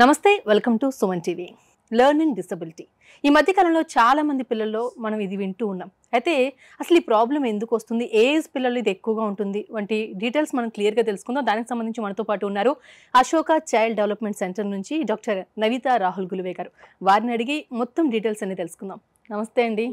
నమస్తే welcome to Suman TV learning disability ఈ మధ్యకాలంలో చాలామంది పిల్లల్లో మనం ఇది వింటూ ఉన్నాం అయితే అసలు ఈ ప్రాబ్లం ఎందుకు వస్తుంది ఏజ్ పిల్లలు ఇది ఎక్కువగా ఉంటుంది వంటి డీటెయిల్స్ మనం క్లియర్గా తెలుసుకుందాం దానికి సంబంధించి మనతో పాటు ఉన్నారు అశోక చైల్డ్ డెవలప్మెంట్ సెంటర్ నుంచి డాక్టర్ నవిత రాహుల్ గులువే గారు వారిని అడిగి మొత్తం డీటెయిల్స్ అన్ని తెలుసుకుందాం నమస్తే అండి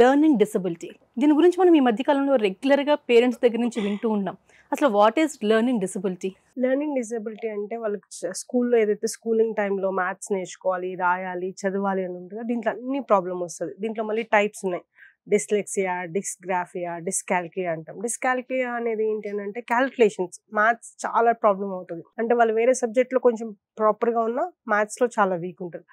లెర్నింగ్ డిసబిలిటీ దీని గురించి మనం ఈ మధ్యకాలంలో రెగ్యులర్గా పేరెంట్స్ దగ్గర నుంచి వింటూ ఉన్నాం అసలు what is learning disability learning disability అంటే వాళ్ళకి స్కూల్లో ఏదైతే స్కూలింగ్ టైంలో మ్యాథ్స్ నేర్చుకోవాలి రాయాలి చదవాలి అని ఉంటుందో దీంట్లో అన్ని ప్రాబ్లం వస్తుంది దీంట్లో మళ్ళీ టైప్స్ ఉన్నాయి డిస్లెక్సియా డిస్గ్రాఫియా డిస్కాల్కియా అంటాం డిస్కాల్కియా అనేది ఏంటి అని అంటే క్యాల్కులేషన్స్ మ్యాథ్స్ చాలా ప్రాబ్లం అవుతుంది అంటే వాళ్ళు వేరే సబ్జెక్ట్లో కొంచెం ప్రాపర్గా ఉన్నా మ్యాథ్స్లో చాలా వీక్ ఉంటారు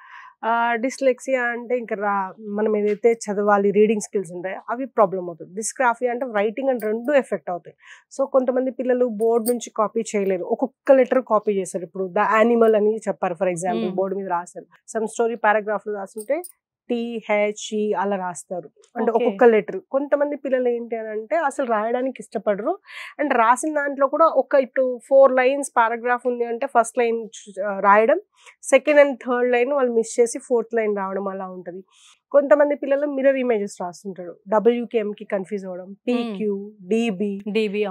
డిస్లెక్సియా అంటే ఇంకా రా మనం ఏదైతే చదవాలి రీడింగ్ స్కిల్స్ ఉంటాయో అవి ప్రాబ్లం అవుతుంది డిస్గ్రాఫియా అంటే రైటింగ్ అండ్ రెండు ఎఫెక్ట్ అవుతాయి సో కొంతమంది పిల్లలు బోర్డు నుంచి కాపీ చేయలేరు ఒక్కొక్క లెటర్ కాపీ చేస్తారు ఇప్పుడు ద యానిమల్ అని చెప్పారు ఫర్ ఎగ్జాంపుల్ బోర్డు మీద రాశారు సమ్ స్టోరీ పారాగ్రాఫ్లు రాస్తుంటే టీహెచ్ఈ అలా రాస్తారు అంటే ఒక్కొక్క లెటర్ కొంతమంది పిల్లలు ఏంటి అని అంటే అసలు రాయడానికి ఇష్టపడరు అండ్ రాసిన దాంట్లో కూడా ఒక ఇటు ఫోర్ లైన్స్ పారాగ్రాఫ్ ఉంది అంటే ఫస్ట్ లైన్ రాయడం సెకండ్ అండ్ థర్డ్ లైన్ వాళ్ళు మిస్ చేసి ఫోర్త్ లైన్ రావడం అలా ఉంటుంది కొంతమంది పిల్లలు మిరర్ ఇమేజెస్ రాస్తుంటారు డబ్ల్యూకేఎం కి కన్ఫ్యూజ్ అవడం పీక్యూ డిబి డిబి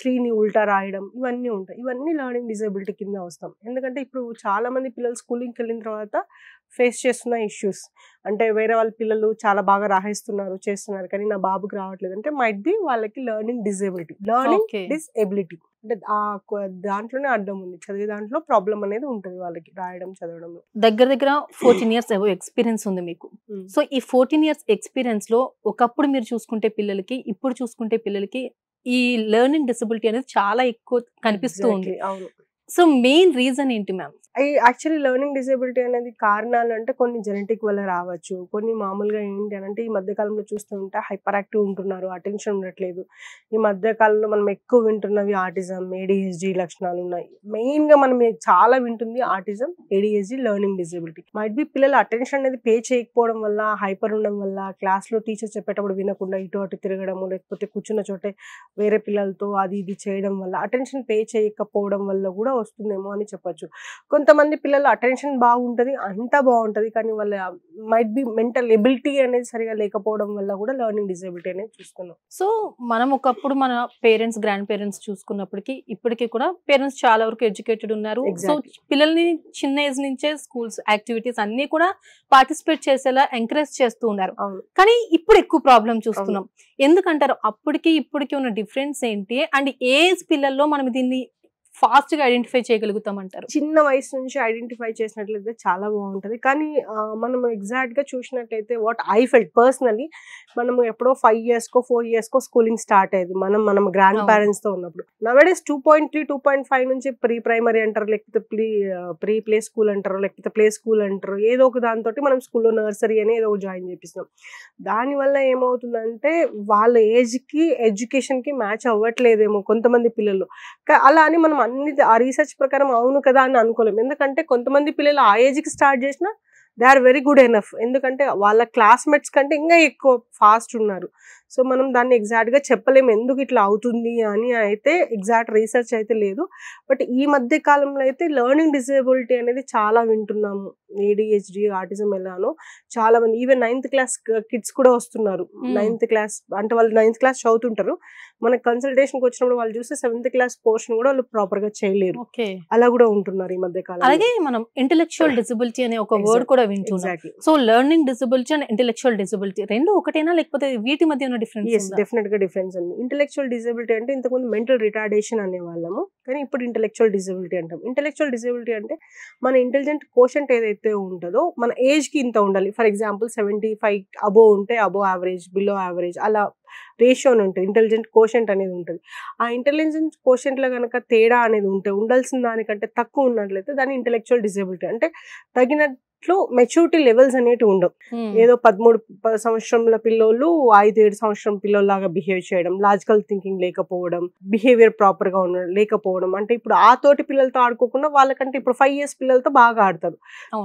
త్రీని ఉల్టా రాయడం ఇవన్నీ ఉంటాయి ఇవన్నీ లర్నింగ్ డిజబిలిటీ కింద వస్తాం ఎందుకంటే ఇప్పుడు చాలా మంది పిల్లలు స్కూలింగ్కి వెళ్ళిన తర్వాత ఫేస్ చేస్తున్న ఇష్యూస్ అంటే వేరే వాళ్ళ పిల్లలు చాలా బాగా రాహిస్తున్నారు చేస్తున్నారు కానీ నా బాబుకి రావట్లేదు అంటే మైట్ బి వాళ్ళకి లెర్నింగ్ డిజేబిలిటీ లర్నింగ్ డిస్ఎబిలిటీ అంటే ఆ దాంట్లోనే అర్థం ఉంది చదివే దాంట్లో ప్రాబ్లం అనేది ఉంటుంది వాళ్ళకి రాయడం చదవడంలో దగ్గర దగ్గర ఫోర్టీన్ ఇయర్స్ ఎక్స్పీరియన్స్ ఉంది మీకు సో ఈ ఫోర్టీన్ ఇయర్స్ ఎక్స్పీరియన్స్ లో ఒకప్పుడు మీరు చూసుకుంటే పిల్లలకి ఇప్పుడు చూసుకుంటే పిల్లలకి ఈ లెర్నింగ్ డిసబిలిటీ అనేది చాలా ఎక్కువ కనిపిస్తూ ఉంది సో మెయిన్ రీజన్ ఏంటి ma'am I actually learning disability అనేది కారణాలు అంటే కొన్ని జెనెటిక్ వల్ల రావచ్చు కొన్ని మామూలుగా ఏంటి అని అంటే ఈ మధ్యకాలంలో చూస్తూ ఉంటే హైపర్ యాక్టివ్ ఉంటున్నారు అటెన్షన్ ఉండట్లేదు ఈ మధ్యకాలంలో మనం ఎక్కువ వింటున్నవి ఆర్టిజం ఏడిహెచ్డి లక్షణాలు ఉన్నాయి మెయిన్గా మనం చాలా వింటుంది autism ADHD learning disability might be పిల్లలు అటెన్షన్ అనేది పే చేయకపోవడం వల్ల హైపర్ ఉండడం వల్ల క్లాస్లో టీచర్ చెప్పేటప్పుడు వినకుండా ఇటు అటు తిరగడం లేకపోతే కూర్చున్న చోటే వేరే పిల్లలతో అది ఇది చేయడం వల్ల అటెన్షన్ పే చేయకపోవడం వల్ల కూడా వస్తుందేమో అని చెప్పొచ్చు కొంతమంది పిల్లల అటెన్షన్ బాగుంటుంది అంతా బాగుంటుంది కానీ వాళ్ళ మైట్ బి మెంటల్ ఎబిలిటీ అనేది సరిగా లేకపోవడం వల్ల కూడా లర్నింగ్ డిజబిలిటీ అనేది చూస్తున్నాం సో మనం ఒకప్పుడు మన పేరెంట్స్ గ్రాండ్ పేరెంట్స్ చూసుకున్నప్పటికీ ఇప్పటికీ కూడా పేరెంట్స్ చాలా వరకు ఎడ్యుకేటెడ్ ఉన్నారు సో పిల్లల్ని చిన్న ఏజ్ నుంచే స్కూల్స్ యాక్టివిటీస్ అన్ని కూడా పార్టిసిపేట్ చేసేలా ఎంకరేజ్ చేస్తూ ఉన్నారు కానీ ఇప్పుడు ఎక్కువ ప్రాబ్లం చూస్తున్నాం ఎందుకంటారు అప్పటికి ఇప్పటికి ఉన్న డిఫరెన్స్ ఏంటి అండ్ ఏజ్ పిల్లల్లో మనం దీన్ని ఫాస్ట్ గా ఐడెంటిఫై చేయగలుగుతాం అంటారు చిన్న వయసు నుంచి ఐడెంటిఫై చేసినట్లయితే చాలా బాగుంటుంది కానీ మనం ఎగ్జాక్ట్ గా చూసినట్లయితే వాట్ ఐ ఫెల్ట్ పర్సనలీ మనం ఎప్పుడో ఫైవ్ ఇయర్స్ కో ఫోర్ ఇయర్స్ కో స్కూలింగ్ స్టార్ట్ అయ్యేది మనం మనం గ్రాండ్ పేరెంట్స్ తో ఉన్నప్పుడు nowadays two point three two point five నుంచి ప్రీ ప్రైమరీ అంటారు లేకపోతే ప్రీ ప్రీ ప్లే స్కూల్ అంటారు లేకపోతే ప్లే స్కూల్ అంటారు ఏదో ఒక దాంతో మనం స్కూల్లో నర్సరీ అని ఏదో ఒకటి జాయిన్ చేపిస్తున్నాం దానివల్ల ఏమవుతుందంటే వాళ్ళ ఏజ్ కి ఎడ్యుకేషన్ కి మ్యాచ్ అవ్వట్లేదేమో కొంతమంది పిల్లలు అలా అని మనం అన్ని ఆ రీసెర్చ్ ప్రకారం అవును కదా అని అనుకోలేము ఎందుకంటే కొంతమంది పిల్లలు ఆ ఏజ్కి స్టార్ట్ చేసినా they are very good enough ఎందుకంటే వాళ్ళ క్లాస్మేట్స్ కంటే ఇంకా ఎక్కువ ఫాస్ట్ ఉన్నారు సో మనం దాన్ని ఎగ్జాక్ట్గా చెప్పలేము ఎందుకు ఇట్లా అవుతుంది అని అయితే ఎగ్జాక్ట్ రీసెర్చ్ అయితే లేదు బట్ ఈ మధ్య కాలంలో అయితే లెర్నింగ్ డిసేబిలిటీ అనేది చాలా వింటున్నాము ఏడిహెచ్డి ఆర్టిజం ఎలానో చాలా మంది ఈవెన్ నైన్త్ క్లాస్ కిడ్స్ కూడా వస్తున్నారు నైన్త్ క్లాస్ అంటే వాళ్ళు నైన్త్ క్లాస్ చదువుతుంటారు మనకి కన్సల్టేషన్కి వచ్చినప్పుడు వాళ్ళు చూస్తే సెవెంత్ క్లాస్ పోర్షన్ కూడా వాళ్ళు ప్రాపర్ గా చేయలేరు అలా కూడా ఉంటున్నారు ఈ మధ్య కాలం అలాగే మనం ఇంటెలెక్చువల్ డిసబిలిటీ అనే ఒక వర్డ్ కూడా వింటున్నాం so learning disability and intellectual disability రెండు ఒకటేనా లేకపోతే వీటి మధ్య డిఫరెన్స్ డెఫినెట్ గా డిఫరెన్స్ ఉంది ఇంటెలెక్చువల్ డిజబిలిటీ అంటే ఇంతకుముందు మెంటల్ రిటార్డేషన్ అనేవాళ్ళము కానీ ఇప్పుడు ఇంటెలెక్చువల్ డిజబిలిటీ అంటాం ఇంటెలెక్చువల్ డిజబిలిటీ అంటే మన ఇంటెలిజెంట్ కోషంట్ ఏదైతే ఉంటుందో మన ఏజ్ కి ఇంత ఉండాలి for example seventy five above ఉంటే అబో యావరేజ్ బిలో యావరేజ్ అలా అని ఉంటుంది ఇంటెలిజెంట్ కోషంట్ అనేది ఉంటుంది ఆ ఇంటెలిజెంట్ లో కనుక తేడా అనేది ఉంటే ఉండాల్సిన దానికంటే తక్కువ ఉన్నట్లయితే దాన్ని ఇంటెలెక్చువల్ డిజబిలిటీ అంటే తగిన లో మెచ్యూరిటీ లెవెల్స్ అనేటివి ఉండవు ఏదో పదమూడు సంవత్సరంల పిల్లోళ్ళు ఐదేడు సంవత్సరం పిల్లల్లాగా బిహేవ్ చేయడం లాజికల్ థింకింగ్ లేకపోవడం బిహేవియర్ ప్రాపర్ గా ఉండడం లేకపోవడం అంటే ఇప్పుడు ఆ తోటి పిల్లలతో ఆడుకోకుండా వాళ్ళకంటే ఇప్పుడు ఫైవ్ ఇయర్స్ పిల్లలతో బాగా ఆడతారు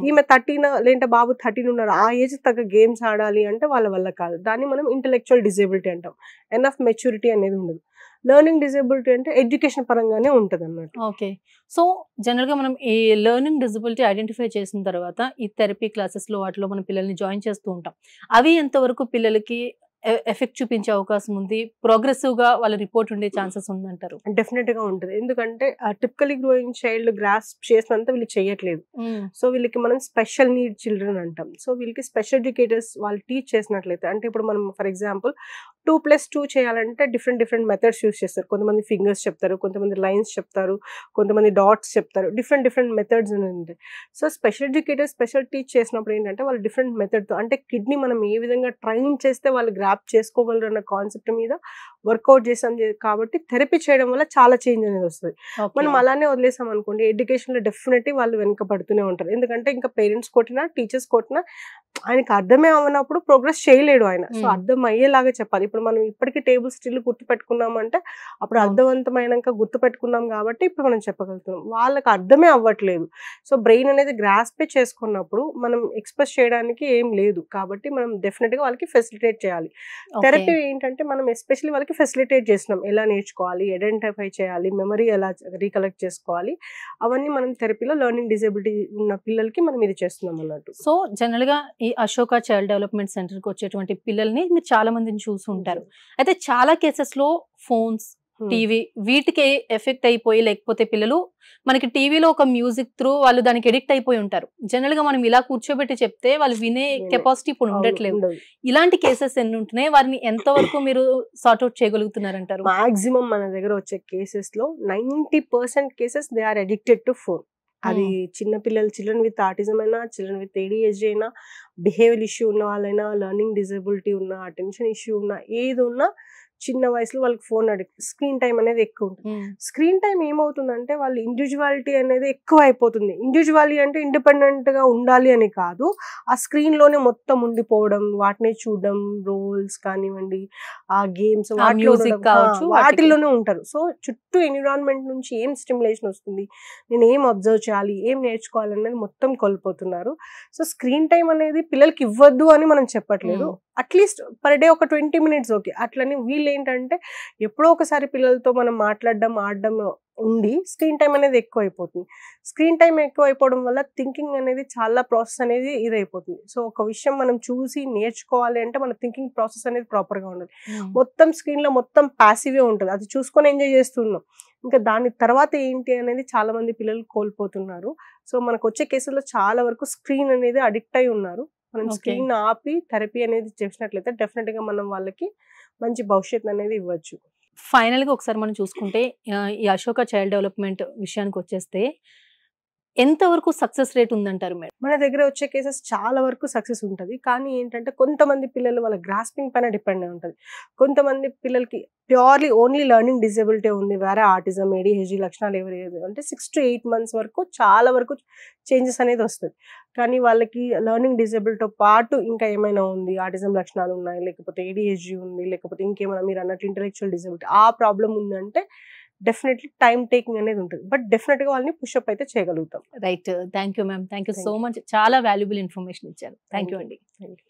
ఈమె థర్టీన్ లేదంటే బాబు థర్టీన్ ఉన్నారు ఆ ఏజ్ తగ్గ గేమ్స్ ఆడాలి అంటే వాళ్ళ వల్ల కాదు దాన్ని మనం ఇంటలెక్చువల్ డిజేబిలిటీ అంటాం ఎన్ ఆఫ్ మెచ్యూరిటీ అనేది ఉండదు లెర్నింగ్ డిజేబిలిటీ అంటే ఎడ్యుకేషన్ పరంగానే ఉంటుంది అన్నమాట ఓకే సో జనరల్ గా మనం ఈ లెర్నింగ్ డిజబిలిటీ ఐడెంటిఫై చేసిన తర్వాత ఈ థెరపీ లో వాటిలో మనం పిల్లల్ని జాయిన్ చేస్తూ ఉంటాం అవి ఎంతవరకు పిల్లలకి ఎఫెక్ట్ చూపించే అవకాశం ఉంది ప్రోగ్రెసివ్ గా వాళ్ళ రిపోర్ట్ ఉండే ఛాన్సెస్ ఉందంటారు డెఫినెట్ గా ఉంటుంది ఎందుకంటే టిపికలీ గ్రోయింగ్ చైల్డ్ గ్రాస్ప్ చేసినంత వీళ్ళు చేయట్లేదు సో వీళ్ళకి మనం స్పెషల్ నీడ్ చిల్డ్రన్ అంటాం సో వీళ్ళకి స్పెషల్ ఎడ్యుకేటర్స్ వాళ్ళు టీచ్ చేసినట్లయితే అంటే ఇప్పుడు మనం for example two plus two చేయాలంటే డిఫరెంట్ డిఫరెంట్ మెథడ్స్ యూస్ చేస్తారు కొంతమంది ఫింగర్స్ చెప్తారు కొంతమంది లైన్స్ చెప్తారు కొంతమంది డాట్స్ చెప్తారు డిఫరెంట్ డిఫరెంట్ మెథడ్స్ ఉంటాయి so special educator special teach చేసినప్పుడు ఏంటంటే వాళ్ళు డిఫరెంట్ మెథడ్తో అంటే కిడ్నీ మనం ఏ విధంగా ట్రైన్ చేస్తే వాళ్ళు గ్రాప్ చేసుకోగలరు అన్న కాన్సెప్ట్ మీద వర్కౌట్ చేసాం కాబట్టి థెరపీ చేయడం వల్ల చాలా చేంజ్ అనేది వస్తుంది మనం అలానే వదిలేసాం అనుకోండి ఎడ్యుకేషన్లో డెఫినెట్లీ వాళ్ళు పడుతూనే ఉంటారు ఎందుకంటే ఇంకా పేరెంట్స్ కొట్టినా టీచర్స్ కొట్టినా ఆయనకు అర్థమే అవనప్పుడు ప్రోగ్రెస్ చేయలేడు ఆయన సో అర్థం అయ్యేలాగా చెప్పాలి ఇప్పుడు మనం ఇప్పటికీ టేబుల్ స్టిల్ గుర్తు పెట్టుకున్నాం అంటే అప్పుడు అర్థవంతమైనాక గుర్తు పెట్టుకున్నాం కాబట్టి ఇప్పుడు మనం చెప్పగలుగుతున్నాం వాళ్ళకి అర్థమే అవ్వట్లేదు సో బ్రెయిన్ అనేది గ్రాస్పే చేసుకున్నప్పుడు మనం ఎక్స్ప్రెస్ చేయడానికి ఏం లేదు కాబట్టి మనం డెఫినెట్గా వాళ్ళకి ఫెసిలిటేట్ చేయాలి థెరపీ ఏంటంటే మనం ఎస్పెషల్లీ వాళ్ళకి ఫెసిలిటేట్ చేసినాం ఎలా నేర్చుకోవాలి ఐడెంటిఫై చేయాలి మెమరీ ఎలా రీకలెక్ట్ చేసుకోవాలి అవన్నీ మనం థెరపీలో లెర్నింగ్ డిజబిలిటీ ఉన్న పిల్లలకి మనం ఇది చేస్తున్నాం అన్నట్టు సో జనరల్గా ఈ అశోక చైల్డ్ డెవలప్మెంట్ సెంటర్కి వచ్చేటువంటి పిల్లల్ని మీరు చాలా మందిని చూసి ఉంటారు అయితే చాలా కేసెస్లో ఫోన్స్ టీవీ వీటికి ఎఫెక్ట్ అయిపోయి లేకపోతే పిల్లలు మనకి టీవీలో ఒక మ్యూజిక్ త్రూ వాళ్ళు దానికి ఎడిక్ట్ అయిపోయి ఉంటారు జనరల్ గా మనం ఇలా కూర్చోబెట్టి చెప్తే వాళ్ళు వినే కెపాసిటీ ఇప్పుడు ఉండట్లేదు ఇలాంటి కేసెస్ ఎన్ని ఉంటున్నాయి వారిని ఎంత వరకు మీరు సార్ట్అవుట్ చేయగలుగుతున్నారంటారు మాక్సిమం మన దగ్గర వచ్చే కేసెస్ లో ninety percent cases they are addicted to phone అది చిన్న పిల్లలు చిల్డ్రన్ విత్ ఆర్టిజం అయినా చిల్డ్రన్ విత్ ఏడిహెచ్డి అయినా బిహేవియర్ ఇష్యూ ఉన్న వాళ్ళైనా లర్నింగ్ డిజబిలిటీ ఉన్నా అటెన్షన్ ఇష్యూ ఉన్నా ఏది ఉన్నా చిన్న వయసులో వాళ్ళకి ఫోన్ అడిగి స్క్రీన్ టైం అనేది ఎక్కువ ఉంటుంది స్క్రీన్ టైం ఏమవుతుందంటే వాళ్ళ ఇండివిజువాలిటీ అనేది ఎక్కువ అయిపోతుంది ఇండివిజువాలిటీ అంటే ఇండిపెండెంట్గా ఉండాలి అని కాదు ఆ స్క్రీన్లోనే మొత్తం ఉండిపోవడం వాటిని చూడడం రోల్స్ కానివ్వండి ఆ గేమ్స్ వాటిల్లోనే ఉంటారు సో చుట్టూ ఎన్విరాన్మెంట్ నుంచి ఏం స్టిమ్యులేషన్ వస్తుంది నేను ఏం అబ్జర్వ్ చేయాలి ఏం నేర్చుకోవాలి అనేది మొత్తం కోల్పోతున్నారు సో స్క్రీన్ టైం అనేది పిల్లలకి ఇవ్వద్దు అని మనం చెప్పట్లేదు అట్లీస్ట్ పర్ డే ఒక ట్వంటీ మినిట్స్ ఓకే అట్లనే వీళ్ళు ఏంటంటే ఎప్పుడో ఒకసారి పిల్లలతో మనం మాట్లాడడం ఆడడం ఉండి స్క్రీన్ టైం అనేది ఎక్కువ అయిపోతుంది స్క్రీన్ టైం ఎక్కువ అయిపోవడం వల్ల థింకింగ్ అనేది చాలా ప్రాసెస్ అనేది ఇదైపోతుంది సో ఒక విషయం మనం చూసి నేర్చుకోవాలి అంటే మన థింకింగ్ ప్రాసెస్ అనేది ప్రాపర్గా ఉండాలి మొత్తం స్క్రీన్లో మొత్తం ప్యాసివే ఉంటుంది అది చూసుకొని ఎంజాయ్ చేస్తున్నాం ఇంకా దాని తర్వాత ఏంటి అనేది చాలామంది పిల్లలు కోల్పోతున్నారు సో మనకు వచ్చే కేసుల్లో చాలా వరకు స్క్రీన్ అనేది అడిక్ట్ అయి ఉన్నారు మనం స్క్రీన్ ఆపి థెరపీ అనేది చేసినట్లయితే డెఫినెట్ గా మనం వాళ్ళకి మంచి భవిష్యత్తు అనేది ఇవ్వచ్చు ఫైనల్గా ఒకసారి మనం చూసుకుంటే ఈ అశోక చైల్డ్ డెవలప్మెంట్ విషయానికి వచ్చేస్తే ఎంత వరకు సక్సెస్ రేట్ ఉందంటారు మేడం మన దగ్గర వచ్చే కేసెస్ చాలా వరకు సక్సెస్ ఉంటుంది కానీ ఏంటంటే కొంతమంది పిల్లలు వాళ్ళ గ్రాస్పింగ్ పైన డిపెండ్ ఉంటుంది కొంతమంది పిల్లలకి ప్యూర్లీ ఓన్లీ లర్నింగ్ డిజబిలిటీ ఉంది వేరే ఆర్టిజం ఏడిహెచ్డి లక్షణాలు ఎవరు లేదు అంటే సిక్స్ టు ఎయిట్ మంత్స్ వరకు చాలా వరకు చేంజెస్ అనేది వస్తుంది కానీ వాళ్ళకి లర్నింగ్ డిజబిలిటీతో పాటు ఇంకా ఏమైనా ఉంది ఆర్టిజం లక్షణాలు ఉన్నాయి లేకపోతే ఏడిహెచ్డి ఉంది లేకపోతే ఇంకేమైనా మీరు అన్నట్టు ఇంటలెక్చువల్ డిజబిలిటీ ఆ ప్రాబ్లం ఉందంటే డెఫినెట్లీ టైం టేకింగ్ అనేది ఉంటుంది బట్ డెఫినెట్ గా వాళ్ళని పుష్అప్ అయితే చేయగలుగుతాం right thank you ma'am thank you so much చాలా వాల్యుబుల్ ఇన్ఫర్మేషన్ ఇచ్చారు థ్యాంక్ యూ అండి థ్యాంక్ యూ